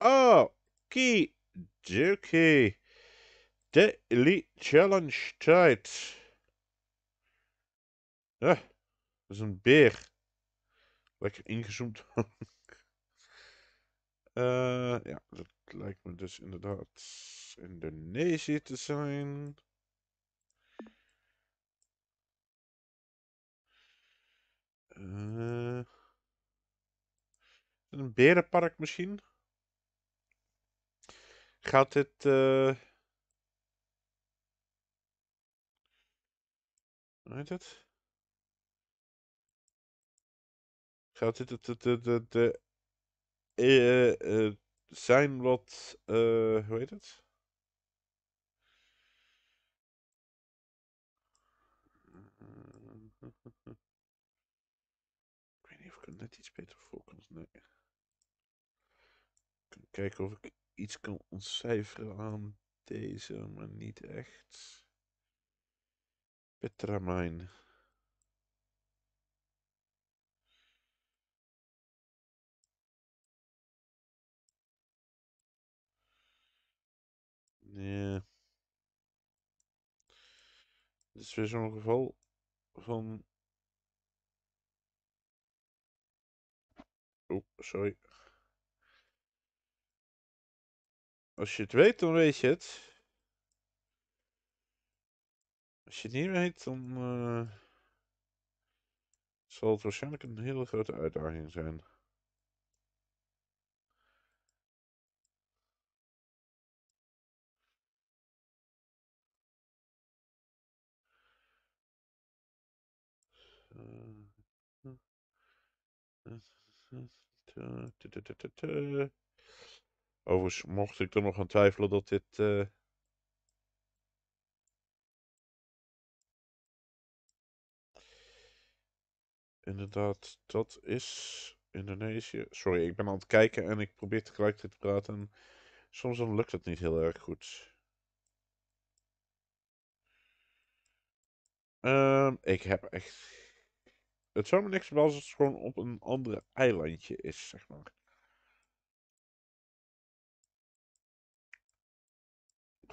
Okie oh, dokie. Daily Challenge tijd. Eh, dat is een beer. Lekker ingezoomd. Eh, ja, dat lijkt me dus inderdaad Indonesië te zijn. Eh, een berenpark misschien? Gaat dit. Uh... Eh, hoe heet het? Gaat dit de, de, de, de, uh, eh, zijn wat. Eh, hoe heet het? Ik weet niet of ik het net iets beter voor kan. Nee. kan kijken of ik iets kan ontcijferen aan deze, maar niet echt. Petramijn. Nee. Dit is weer zo'n geval van... Oh, sorry. Als je het weet, dan weet je het. Als je het niet weet, dan zal het waarschijnlijk een hele grote uitdaging zijn. Overigens mocht ik er nog aan twijfelen dat dit... Eh, inderdaad, dat is Indonesië. Sorry, ik ben aan het kijken en ik probeer tegelijkertijd te praten. En soms dan lukt het niet heel erg goed. Ehm, ik heb echt... Het zou me niks verbazen als het gewoon op een ander eilandje is, zeg maar.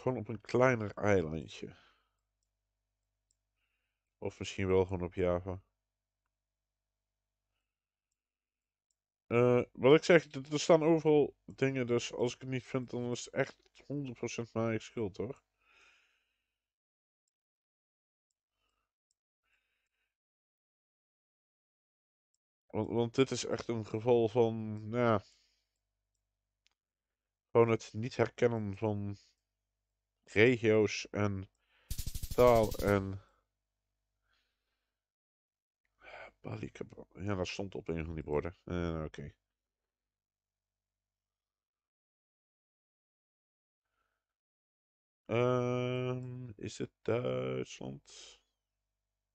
gewoon op een kleiner eilandje. Of misschien wel gewoon op Java. Eh, wat ik zeg, er staan overal dingen, dus als ik het niet vind, dan is het echt 100% mijn eigen schuld toch? Want, want dit is echt een geval van, nou ja, gewoon het niet herkennen van regio's, en taal, en... Ah, ja, dat stond op een van die borden. Eh, oké. Ehm, is het Duitsland?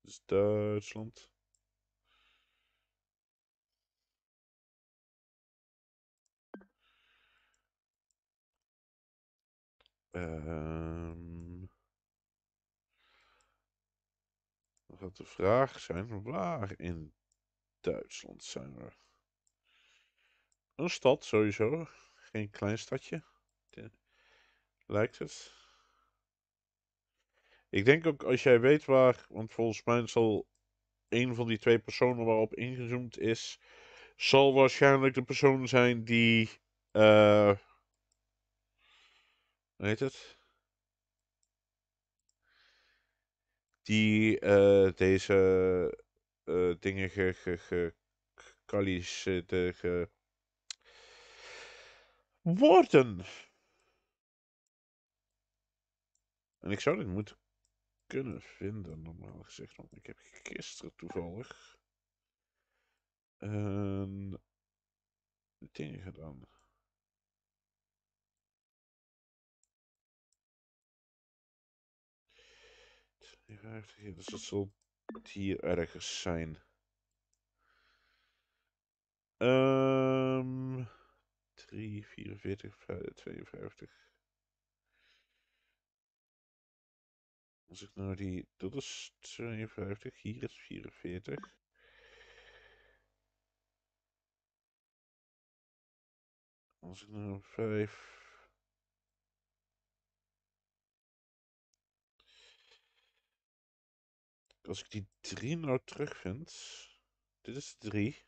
Is Duitsland? Um, dan gaat de vraag zijn, waar in Duitsland zijn we? Een stad sowieso, geen klein stadje. Lijkt het. Ik denk ook als jij weet waar, want volgens mij zal een van die twee personen waarop ingezoomd is, zal waarschijnlijk de persoon zijn die eh hoe heet het? Die eh, deze eh, dingen ge, ge, worden. En ik zou dit moeten kunnen vinden, normaal gezegd. Want ik heb gisteren toevallig een uh, ding gedaan. Dus dat zal hier ergens zijn. Um, 3, 44, 52. Als ik nou die... Dat is 52, hier is 44. Als ik nou 5... Als ik die 3 nou terugvind. Dit is 3.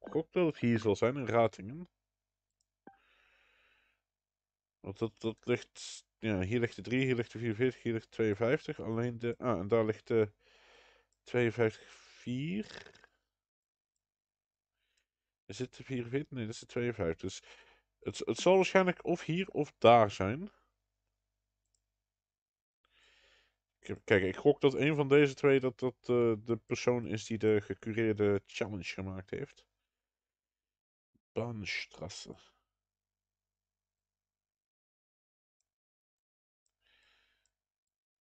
Ik hoop dat het hier zal zijn in Ratingen. Want dat, dat ligt... Ja, hier ligt de 3, hier ligt de 44, hier ligt de 52. Alleen de... Ah, en daar ligt de 52, 4. Is dit de 44? Nee, dat is de 52. Dus het, het zal waarschijnlijk of hier of daar zijn. kijk, ik gok dat een van deze twee dat, dat eh, de persoon is die de gecureerde challenge gemaakt heeft. Banstrasse.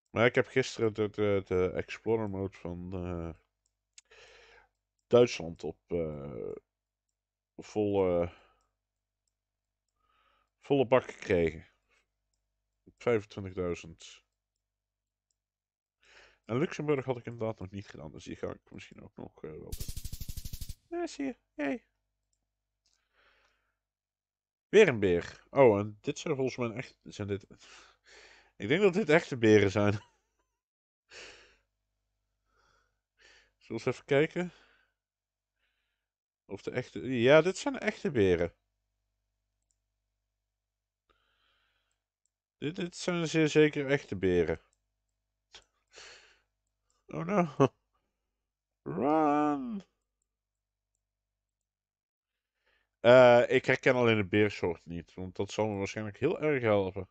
Maar ik heb gisteren de, de, de Explorer Mode van eh, Duitsland op uh, eh, volle, volle bak gekregen. 25.000 en Luxemburg had ik inderdaad nog niet gedaan, dus die ga ik misschien ook nog eh, wel doen. Daar eh, zie je. Hey. Weer een beer. Oh, en dit zijn volgens mij echt... Zijn dit... ik denk dat dit echte beren zijn. Zullen we eens even kijken? Of de echte... Ja, dit zijn echte beren. Dit, dit zijn zeer zeker echte beren. Oh no. Run! Eh, ik herken alleen de beersoort niet, want dat zou me waarschijnlijk heel erg helpen.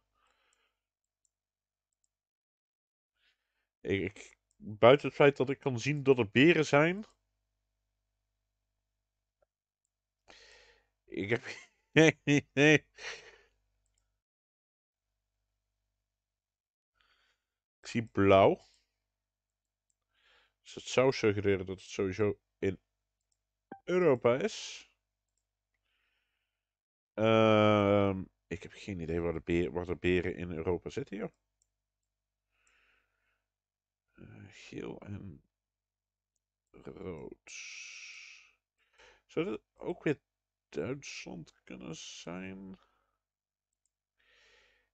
Ik, buiten het feit dat ik kan zien dat er beren zijn. Ik heb Ik zie blauw. Dus zou suggereren dat het sowieso in Europa is. Ehm, ik heb geen idee waar de, beer, beren in Europa zitten, hier. Uh, eh, geel en rood. Zou dat ook weer Duitsland kunnen zijn?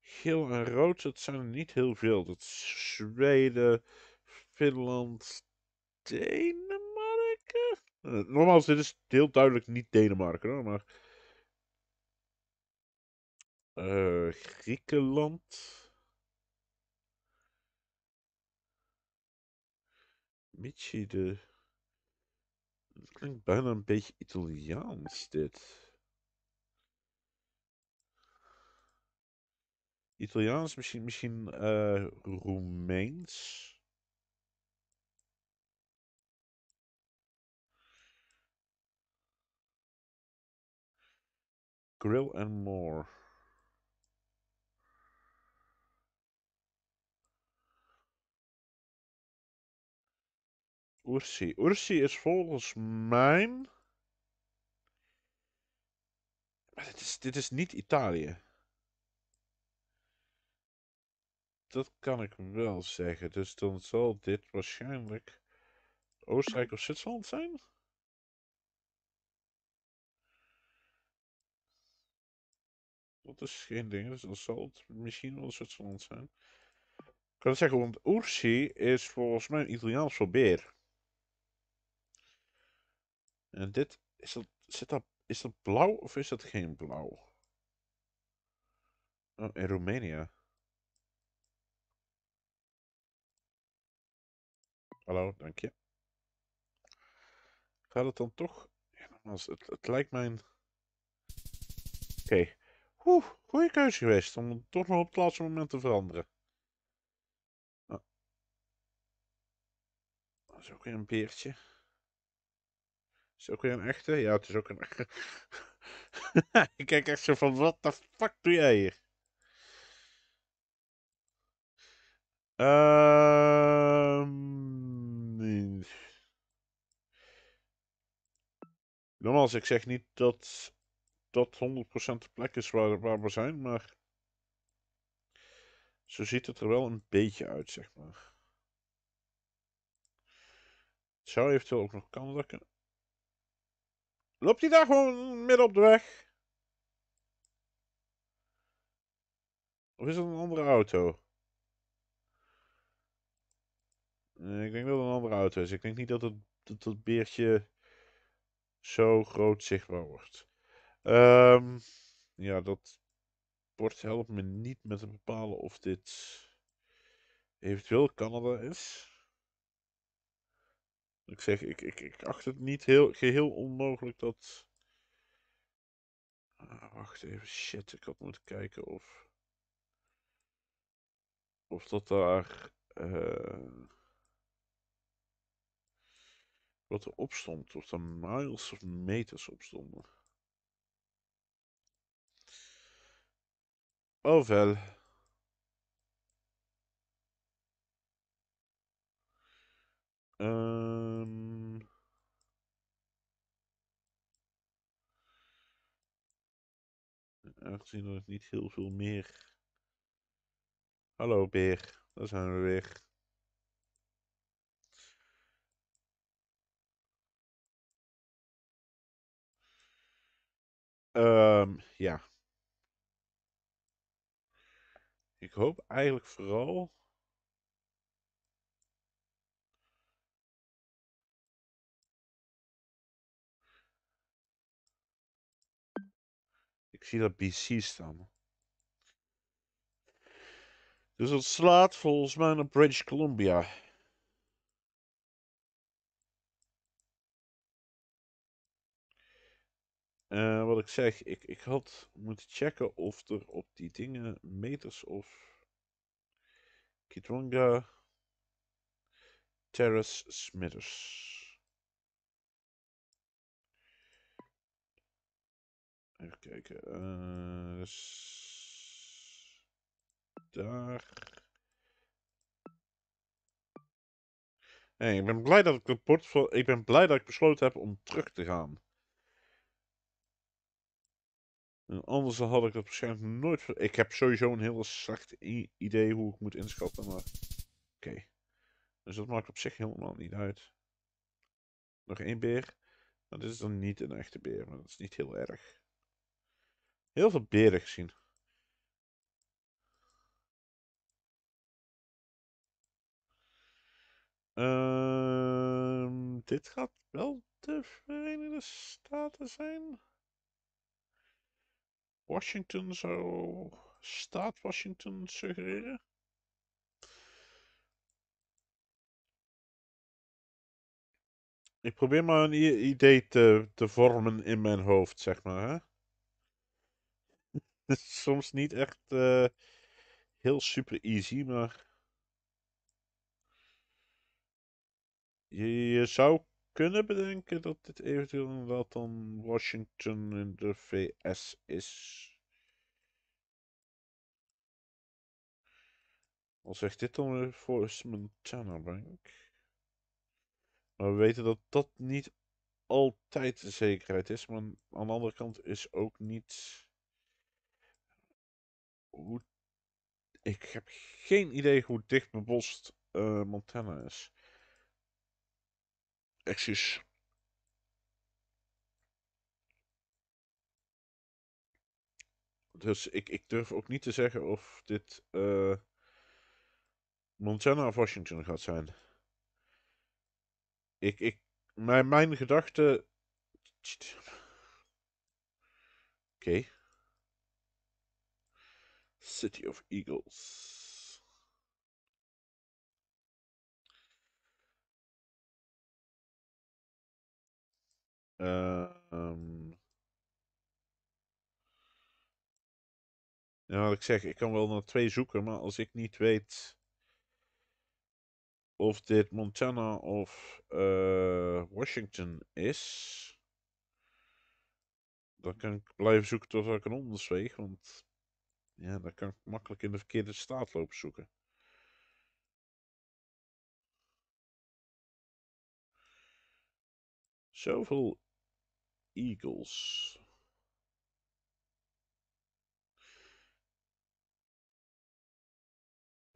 Geel en rood, dat zijn er niet heel veel. Dat is Zweden, Finland, Denemarken? Eh, normaal is dit is dus heel duidelijk niet Denemarken, hoor, maar... Eh, Griekenland... Michi de... Het klinkt bijna een beetje Italiaans, dit. Italiaans, misschien, misschien eh, Roemeens. Grill and More. Ursi. Ursi is volgens mij... Maar dit is, dit is niet Italië. Dat kan ik wel zeggen. Dus dan zal dit waarschijnlijk Oostenrijk of Zwitserland zijn? Dat is geen ding, dus dat zal het misschien wel Zwitserland zijn. Ik kan het zeggen, want Ursi is volgens mij een Italiaans voor beer. En dit, is dat, zit dat, is dat blauw of is dat geen blauw? Oh, in Roemenië. Hallo, dank je. Gaat het dan toch? Ja, het, het lijkt mijn... Oké. Oeh, goede keuze geweest om het toch nog op het laatste moment te veranderen. Ah. Dat is ook weer een beertje. Is ook weer een echte? Ja, het is ook een echte. Ik kijk echt zo van, wat de fuck doe jij hier? Ehm... Nogmaals, ik zeg niet dat dat 100% de plek is waar, we zijn, maar zo ziet het er wel een beetje uit, zeg maar. Het zou eventueel ook nog kan lukken. Loopt hij daar gewoon midden op de weg? Of is dat een andere auto? ik denk dat het een andere auto is. Ik denk niet dat het, dat het beertje zo groot zichtbaar wordt. Um, ja, dat bord helpt me niet met te bepalen of dit eventueel Canada is. Ik zeg, ik, ik, ik acht het niet heel, geheel onmogelijk dat... Ah, wacht even, shit, ik had moeten kijken of... Of dat daar... Uh, wat er op stond, of er miles of meters op stonden. Oh wel. Um. Aangezien dat niet heel veel meer... Hallo beer, daar zijn we weer. Um, ja. Ik hoop eigenlijk vooral Ik zie dat BC staan. Dus dat slaat volgens mij naar British Columbia. Eh, wat ik zeg, ik, ik had moeten checken of er op die dingen meters of Kitwanga. Terrace Smithers. Even kijken. Eh, dus daar. Hey, ik ben blij dat ik de van. Ik ben blij dat ik besloten heb om terug te gaan anders had ik het waarschijnlijk nooit... Ik heb sowieso een heel zacht idee hoe ik moet inschatten, maar... Oké. Dus dat maakt op zich helemaal niet uit. Nog één beer. Maar nou, dit is dan niet een echte beer, maar dat is niet heel erg. Heel veel beren gezien. Ehm, dit gaat wel de Verenigde Staten zijn. Washington zou staat Washington suggereren. Ik probeer maar een idee te, te vormen in mijn hoofd, zeg maar. Hè? Soms niet echt eh, heel super easy, maar. Je, je zou kunnen bedenken dat dit eventueel inderdaad dan Washington in de VS is. Al zegt dit dan weer Montana Bank. Maar we weten dat dat niet altijd de zekerheid is. Maar aan de andere kant is ook niet... Hoe... Ik heb geen idee hoe dicht bebost uh, eh, Montana is excuus dus ik, ik durf ook niet te zeggen of dit eh, Montana of Washington gaat zijn. Ik, ik, mijn, mijn gedachte. Oké. City of Eagles. Um... Ja, wat ik zeg, ik kan wel naar twee zoeken, maar als ik niet weet of dit Montana of eh, Washington is, dan kan ik blijven zoeken tot ik een ondersweeg, want ja, dan kan ik makkelijk in de verkeerde staat lopen zoeken. Zoveel eagles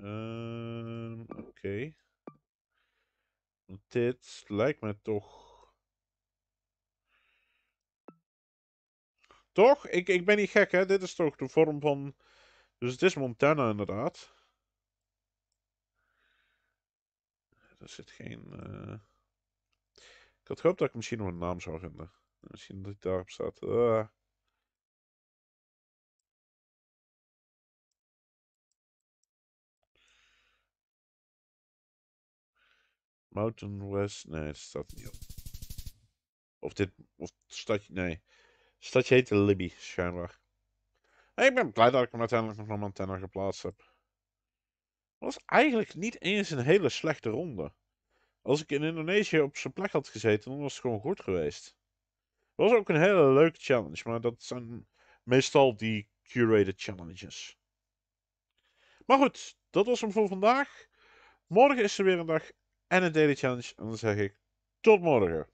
ehm, Oké. Want Dit lijkt me toch... Toch? Ik, ik ben niet gek, hè? Dit is toch de vorm van... Dus het is Montana, inderdaad. Er zit geen... Uh... Ik had gehoopt dat ik misschien nog een naam zou vinden. Misschien dat hij daarop staat. Ah. Mountain West. Nee, het staat niet op. Of dit. Of stadje. Nee. stadje heet Libby, schijnbaar. En ik ben blij dat ik hem uiteindelijk nog naar Montana geplaatst heb. Het was eigenlijk niet eens een hele slechte ronde. Als ik in Indonesië op zijn plek had gezeten, dan was het gewoon goed geweest. Dat was ook een hele leuke challenge, maar dat zijn meestal die curated challenges. Maar goed, dat was hem voor vandaag. Morgen is er weer een dag en een daily challenge. En dan zeg ik tot morgen.